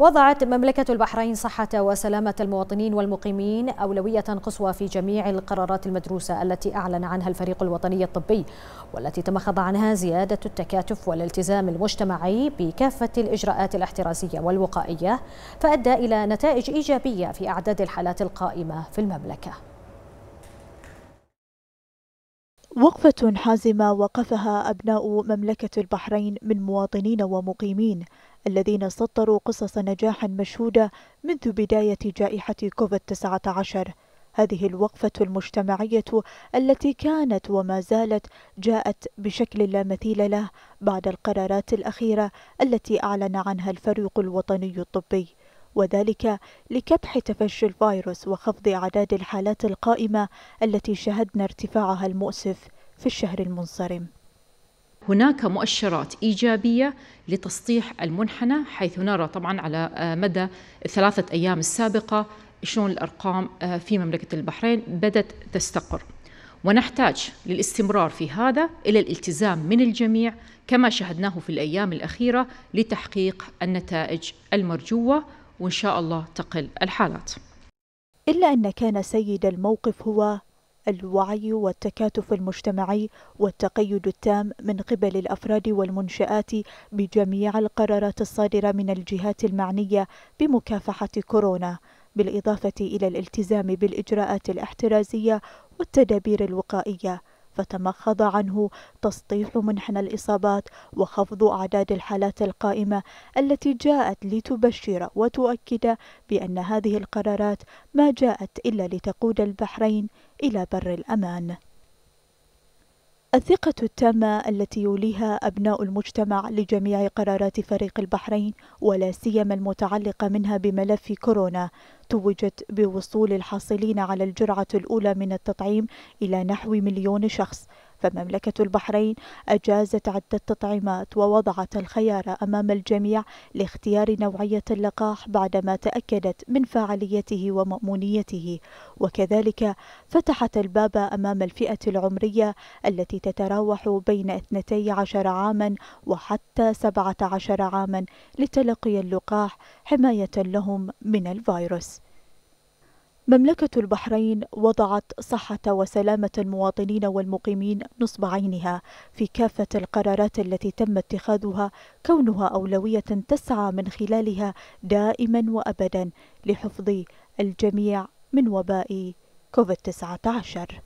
وضعت مملكة البحرين صحة وسلامة المواطنين والمقيمين أولوية قصوى في جميع القرارات المدروسة التي أعلن عنها الفريق الوطني الطبي والتي تمخض عنها زيادة التكاتف والالتزام المجتمعي بكافة الإجراءات الاحترازية والوقائية فأدى إلى نتائج إيجابية في أعداد الحالات القائمة في المملكة وقفة حازمة وقفها أبناء مملكة البحرين من مواطنين ومقيمين الذين سطروا قصص نجاح مشهودة منذ بداية جائحة كوفيد 19 هذه الوقفة المجتمعية التي كانت وما زالت جاءت بشكل لا مثيل له بعد القرارات الأخيرة التي أعلن عنها الفريق الوطني الطبي وذلك لكبح تفشي الفيروس وخفض أعداد الحالات القائمة التي شهدنا ارتفاعها المؤسف في الشهر المنصرم هناك مؤشرات إيجابية لتسطيح المنحنى حيث نرى طبعا على آه، مدى الثلاثة أيام السابقة شلون الأرقام آه، في مملكة البحرين بدأت تستقر ونحتاج للاستمرار في هذا إلى الالتزام من الجميع كما شهدناه في الأيام الأخيرة لتحقيق النتائج المرجوة وإن شاء الله تقل الحالات إلا أن كان سيد الموقف هو الوعي والتكاتف المجتمعي والتقيد التام من قبل الافراد والمنشات بجميع القرارات الصادره من الجهات المعنيه بمكافحه كورونا بالاضافه الى الالتزام بالاجراءات الاحترازيه والتدابير الوقائيه فتمخض عنه تسطيح منحنى الإصابات وخفض أعداد الحالات القائمة التي جاءت لتبشر وتؤكد بأن هذه القرارات ما جاءت إلا لتقود البحرين إلى بر الأمان الثقة التامة التي يوليها أبناء المجتمع لجميع قرارات فريق البحرين ولا سيما المتعلقة منها بملف كورونا توجت بوصول الحاصلين على الجرعة الأولى من التطعيم إلى نحو مليون شخص فمملكة البحرين أجازت عدة تطعيمات ووضعت الخيار أمام الجميع لاختيار نوعية اللقاح بعدما تأكدت من فاعليته ومأمونيته وكذلك فتحت الباب أمام الفئة العمرية التي تتراوح بين 12 عاما وحتى 17 عاما لتلقي اللقاح حماية لهم من الفيروس مملكة البحرين وضعت صحة وسلامة المواطنين والمقيمين نصب عينها في كافة القرارات التي تم اتخاذها كونها أولوية تسعى من خلالها دائما وأبدا لحفظ الجميع من وباء كوفيد 19